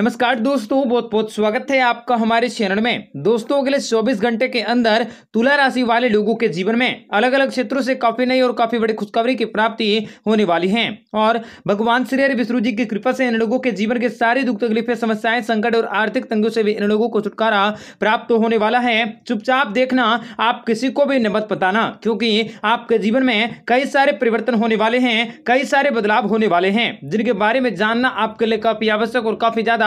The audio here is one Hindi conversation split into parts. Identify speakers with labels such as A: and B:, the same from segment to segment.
A: नमस्कार दोस्तों बहुत बहुत स्वागत है आपका हमारे चैनल में दोस्तों अगले 24 घंटे के अंदर तुला राशि वाले लोगों के जीवन में अलग अलग क्षेत्रों से काफी नई और काफी बड़ी खुशखबरी की प्राप्ति होने वाली है और भगवान श्री हरि विष्णु जी की कृपा से इन लोगों के जीवन के सारी दुख तकलीफे समस्याएं संकट और आर्थिक तंगों से भी इन लोगों को छुटकारा प्राप्त होने वाला है चुपचाप देखना आप किसी को भी नमत बताना क्योंकि आपके जीवन में कई सारे परिवर्तन होने वाले हैं कई सारे बदलाव होने वाले हैं जिनके बारे में जानना आपके लिए काफी आवश्यक और काफी ज्यादा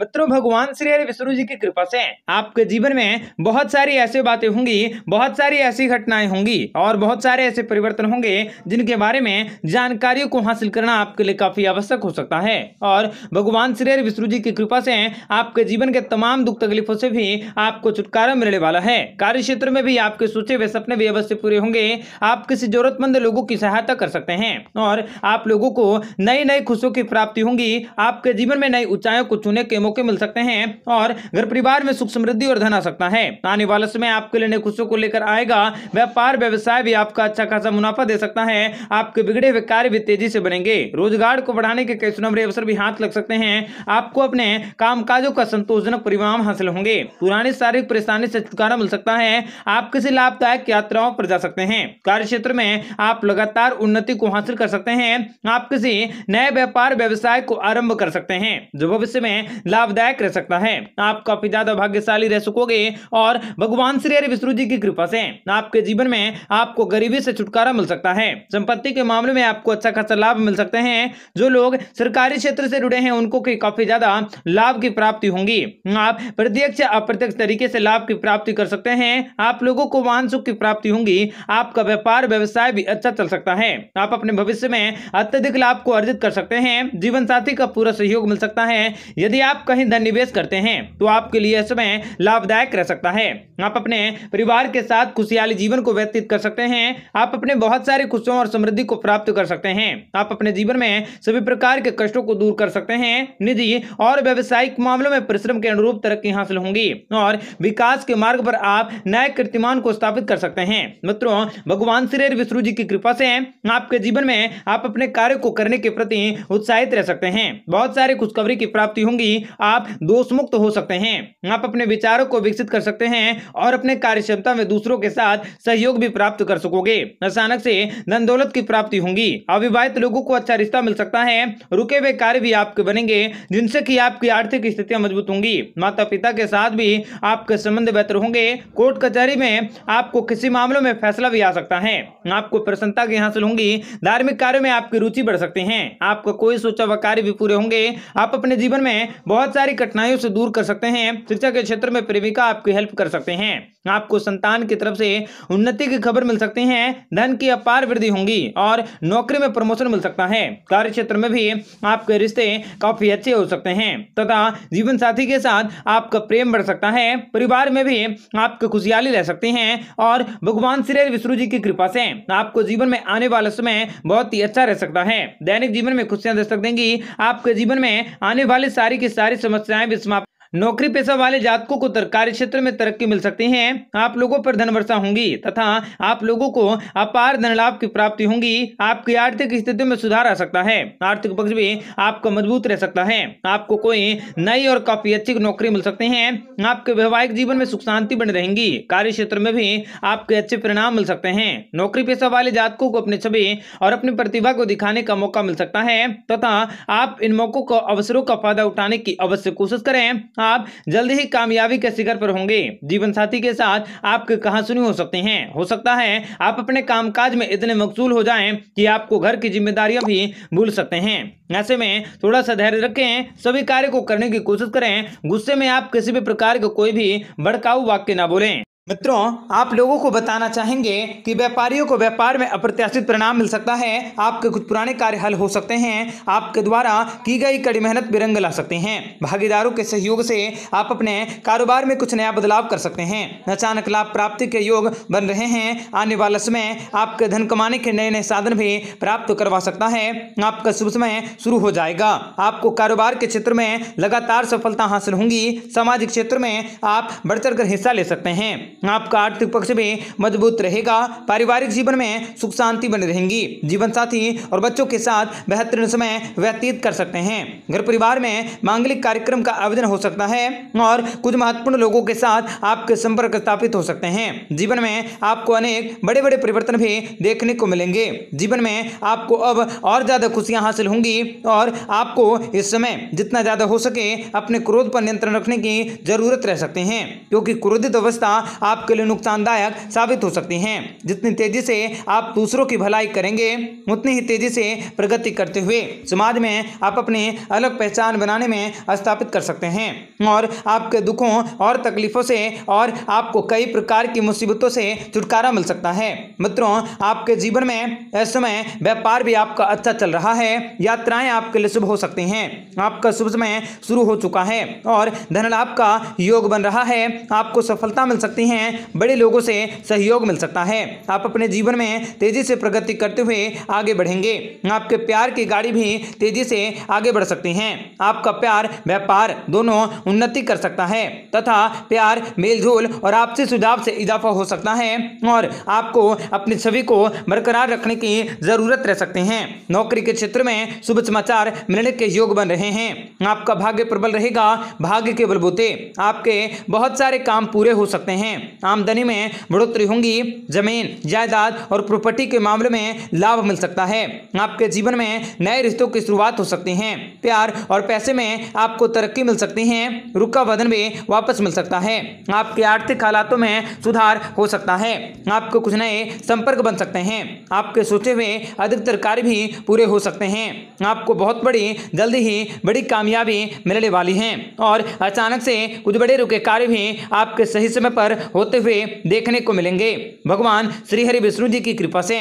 A: मित्रों भगवान श्री हरि विष्णु जी की कृपा से आपके जीवन में बहुत सारी ऐसी बातें होंगी बहुत सारी ऐसी घटनाएं होंगी और बहुत सारे ऐसे परिवर्तन होंगे जिनके बारे में जानकारियों को हासिल करना आपके लिए काफी आवश्यक हो सकता है और भगवान श्री हरि विष्णु जी की कृपा से आपके जीवन के तमाम दुख तकलीफों से भी आपको छुटकारा मिलने वाला है कार्य क्षेत्र में भी आपके सोचे हुए सपने भी अवश्य पूरे होंगे आप किसी जरूरतमंद लोगों की सहायता कर सकते हैं और आप लोगों को नई नई खुशियों की प्राप्ति होंगी आपके जीवन में नई ऊंचाइयों को चुने के मौके मिल सकते हैं और घर परिवार में सुख समृद्धि और धन आ सकता है आने वाला समय आपके लिए खुशियों को लेकर आएगा व्यापार व्यवसाय भी आपका अच्छा खासा मुनाफा दे सकता है आपके बिगड़े हुए कार्य भी तेजी से बनेंगे रोजगार को बढ़ाने के कई सुनहरे अवसर भी हाथ लग सकते हैं आपको अपने काजों का संतोषजनक परिणाम हासिल होंगे पुरानी शारीरिक परेशानी से छुटकारा मिल सकता है आप किसी लाभदायक यात्राओं पर जा सकते हैं कार्य क्षेत्र में आप लगातार उन्नति को हासिल कर सकते हैं आप किसी नए व्यापार व्यवसाय को आरंभ कर सकते हैं जो भविष्य में लाभदायक रह सकता है आप काफी ज्यादा भाग्यशाली रह सकोगे और भगवान श्री हरि विष्णु जी की कृपा से आपके जीवन में आपको गरीबी से छुटकारा मिल सकता है संपत्ति के मामले में आपको अच्छा खासा लाभ मिल सकते हैं जो लोग सरकारी क्षेत्र से जुड़े हैं उनको काफी ज्यादा लाभ की प्राप्ति होंगी आप प्रत्यक्ष अप्रत्यक्ष तरीके से लाभ की प्राप्ति कर सकते हैं आप लोगों को वाहन सुख की प्राप्ति होंगी आपका व्यापार व्यवसाय भी अच्छा चल सकता है आप अपने भविष्य में अत्यधिक लाभ को अर्जित कर सकते हैं जीवन साथी का पूरा सहयोग मिल सकता है यदि आप आप कहीं धन निवेश करते हैं तो आपके लिए समय लाभदायक रह सकता है आप अपने परिवार के साथ खुशहाली जीवन को व्यतीत कर सकते हैं आप अपने बहुत सारे खुशियों और समृद्धि को प्राप्त कर सकते हैं आप अपने जीवन में सभी प्रकार के कष्टों को दूर कर सकते हैं निजी और व्यवसायिक मामलों में परिश्रम के अनुरूप तरक्की हासिल होंगी और विकास के मार्ग पर आप नए कीर्तिमान को स्थापित कर सकते हैं मित्रों भगवान श्री विष्णु जी की कृपा से आपके जीवन में आप अपने कार्य को करने के प्रति उत्साहित रह सकते हैं बहुत सारे खुशखबरी की प्राप्ति होंगी आप दोष मुक्त हो सकते हैं आप अपने विचारों को विकसित कर सकते हैं और अपने कार्य क्षमता में दूसरों के साथ सहयोग भी प्राप्त कर सकोगे अचानक से धन दौलत की प्राप्ति होगी अविवाहित लोगों को अच्छा रिश्ता मिल सकता है रुके हुए कार्य भी आपके बनेंगे जिनसे की आपकी आर्थिक स्थितियाँ मजबूत होंगी माता पिता के साथ भी आपके संबंध बेहतर होंगे कोर्ट कचहरी में आपको किसी मामलों में फैसला भी आ सकता है आपको प्रसन्नता की हासिल होंगी धार्मिक कार्यों में आपकी रुचि बढ़ सकती है आपका कोई सोचा हुआ कार्य भी पूरे होंगे आप अपने जीवन में बहुत बहुत सारी कठिनाइयों से दूर कर सकते हैं शिक्षा के क्षेत्र में प्रेमिका आपकी हेल्प कर सकते हैं आपको संतान की तरफ से उन्नति की खबर मिल सकती है धन की अपार वृद्धि होंगी और नौकरी में प्रमोशन मिल सकता है कार्य क्षेत्र में भी आपके रिश्ते काफी अच्छे हो सकते हैं तथा जीवन साथी के साथ आपका प्रेम बढ़ सकता है परिवार में भी आपकी खुशहाली रह सकती है और भगवान श्री विष्णु जी की कृपा से आपको जीवन में आने वाला समय बहुत ही अच्छा रह सकता है दैनिक जीवन में खुशियां दस्तक देंगी आपके जीवन में आने वाली सारी की सारी सारी समस्याएं भी समाप्त नौकरी पेशा वाले जातकों को कार्य क्षेत्र में तरक्की मिल सकती है आप लोगों पर धन वर्षा होंगी तथा आप लोगों को अपार धन लाभ की प्राप्ति होंगी आपकी आर्थिक स्थिति में सुधार आ सकता है आर्थिक पक्ष भी आपका मजबूत रह सकता है आपको कोई नई और काफी अच्छी नौकरी मिल सकती है आपके वैवाहिक जीवन में सुख शांति बनी रहेंगी कार्य क्षेत्र में भी आपके अच्छे परिणाम मिल सकते हैं नौकरी पेशा वाले जातकों को अपने छवि और अपनी प्रतिभा को दिखाने का मौका मिल सकता है तथा आप इन मौकों को अवसरों का फायदा उठाने की अवश्य कोशिश करें आप जल्द ही कामयाबी के शिखर पर होंगे जीवन साथी के साथ आपके सुनी हो सकते हैं हो सकता है आप अपने कामकाज में इतने मकसूल हो जाएं कि आपको घर की जिम्मेदारियां भी भूल सकते हैं ऐसे में थोड़ा सा धैर्य रखें सभी कार्य को करने की कोशिश करें गुस्से में आप किसी भी प्रकार का कोई भी भड़काऊ वाक्य ना बोलें मित्रों आप लोगों को बताना चाहेंगे कि व्यापारियों को व्यापार में अप्रत्याशित परिणाम मिल सकता है आपके कुछ पुराने कार्य हल हो सकते हैं आपके द्वारा की गई कड़ी मेहनत बिरंग ला सकते हैं भागीदारों के सहयोग से आप अपने कारोबार में कुछ नया बदलाव कर सकते हैं अचानक लाभ प्राप्ति के योग बन रहे हैं आने वाला समय आपके धन कमाने के नए नए साधन भी प्राप्त करवा सकता है आपका शुभ समय शुरू हो जाएगा आपको कारोबार के क्षेत्र में लगातार सफलता हासिल होंगी सामाजिक क्षेत्र में आप बढ़ चढ़ हिस्सा ले सकते हैं आपका आर्थिक पक्ष भी मजबूत रहेगा पारिवारिक जीवन में सुख शांति बनी रहेंगी जीवन साथी और बच्चों के साथ बेहतरीन समय व्यतीत कर सकते हैं घर परिवार में मांगलिक कार्यक्रम का आयोजन हो सकता है और कुछ महत्वपूर्ण लोगों के साथ आपके संपर्क स्थापित हो सकते हैं जीवन में आपको अनेक बड़े बड़े परिवर्तन भी देखने को मिलेंगे जीवन में आपको अब और ज़्यादा खुशियाँ हासिल होंगी और आपको इस समय जितना ज़्यादा हो सके अपने क्रोध पर नियंत्रण रखने की जरूरत रह सकते हैं क्योंकि क्रोधित अवस्था आपके लिए नुकसानदायक साबित हो सकती हैं जितनी तेजी से आप दूसरों की भलाई करेंगे उतनी ही तेजी से प्रगति करते हुए समाज में आप अपनी अलग पहचान बनाने में स्थापित कर सकते हैं और आपके दुखों और तकलीफों से और आपको कई प्रकार की मुसीबतों से छुटकारा मिल सकता है मित्रों आपके जीवन में इस समय व्यापार भी आपका अच्छा चल रहा है यात्राएं आपके लिए शुभ हो सकती हैं आपका शुभ समय शुरू हो चुका है और धनलाभ का योग बन रहा है आपको सफलता मिल सकती है हैं बड़े लोगों से सहयोग मिल सकता है आप अपने जीवन में तेजी से प्रगति करते हुए आगे बढ़ेंगे आपके प्यार की गाड़ी भी तेजी से आगे बढ़ सकती है आपका प्यार व्यापार दोनों उन्नति कर सकता है तथा प्यार मेलजोल और आपसी सुझाव से इजाफा हो सकता है और आपको अपनी छवि को बरकरार रखने की जरूरत रह सकते हैं नौकरी के क्षेत्र में शुभ समाचार मिलने के योग बन रहे हैं आपका भाग्य प्रबल रहेगा भाग्य के बलबूते आपके बहुत सारे काम पूरे हो सकते हैं आमदनी में बढ़ोतरी होंगी जमीन जायदाद और प्रॉपर्टी के मामले में लाभ मिल सकता है आपके जीवन में नए रिश्तों की शुरुआत हो सकती है प्यार और पैसे में आपको तरक्की मिल सकती है रुका वजन भी वापस मिल सकता है आपके आर्थिक हालातों में सुधार हो सकता है आपको कुछ नए संपर्क बन सकते हैं आपके सोचे हुए अधिकतर कार्य भी पूरे हो सकते हैं आपको बहुत बड़ी जल्दी ही बड़ी कामयाबी मिलने वाली है और अचानक से कुछ बड़े रुके कार्य भी आपके सही समय पर हो होते हुए देखने को मिलेंगे भगवान श्री हरि विष्णु जी की कृपा से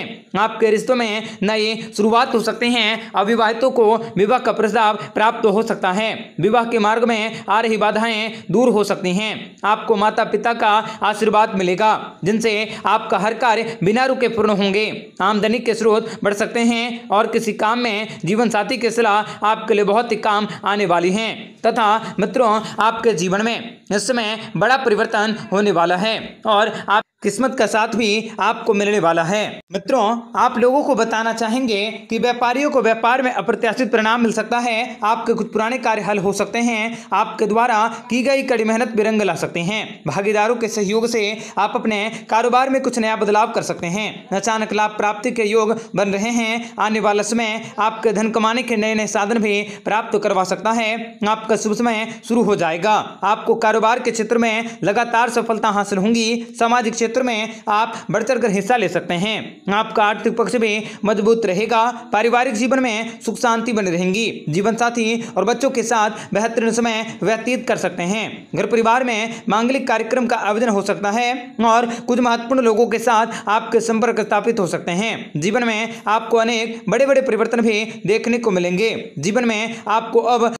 A: आपके रिश्तों में नए शुरुआत हो सकते हैं अविवाहितों को विवाह का प्रस्ताव प्राप्त हो सकता है विवाह के मार्ग में आ रही बाधाएं दूर हो सकती हैं आपको माता पिता का आशीर्वाद मिलेगा जिनसे आपका हर कार्य बिना रुके पूर्ण होंगे आमदनी के स्रोत बढ़ सकते हैं और किसी काम में जीवन साथी की सलाह आपके लिए बहुत ही काम आने वाली है तथा मित्रों आपके जीवन में इस समय बड़ा परिवर्तन होने वाला है है और आप किस्मत का साथ भी आपको मिलने वाला है मित्रों आप लोगों को बताना चाहेंगे कि व्यापारियों को व्यापार में अप्रत्याशित परिणाम मिल सकता है आपके कुछ पुराने कार्य हल हो सकते हैं आपके द्वारा की गई कड़ी मेहनत भी रंग ला सकते हैं भागीदारों के सहयोग से आप अपने कारोबार में कुछ नया बदलाव कर सकते हैं अचानक लाभ प्राप्ति के योग बन रहे हैं आने वाला समय आपके धन कमाने के नए नए साधन भी प्राप्त करवा सकता है आपका शुभ समय शुरू हो जाएगा आपको कारोबार के क्षेत्र में लगातार सफलता हासिल होंगी सामाजिक क्षेत्र क्षेत्र में आप बढ़ चढ़ कर हिस्सा ले सकते हैं आपका आर्थिक पक्ष भी मजबूत रहेगा पारिवारिक जीवन में सुख शांति बनी रहेंगी जीवन साथी और बच्चों के साथ बेहतरीन समय व्यतीत कर सकते हैं घर परिवार में मांगलिक कार्यक्रम का आयोजन हो सकता है और कुछ महत्वपूर्ण लोगों के साथ आपके संपर्क स्थापित हो सकते हैं जीवन में आपको अनेक बड़े बड़े परिवर्तन भी देखने को मिलेंगे जीवन में आपको अब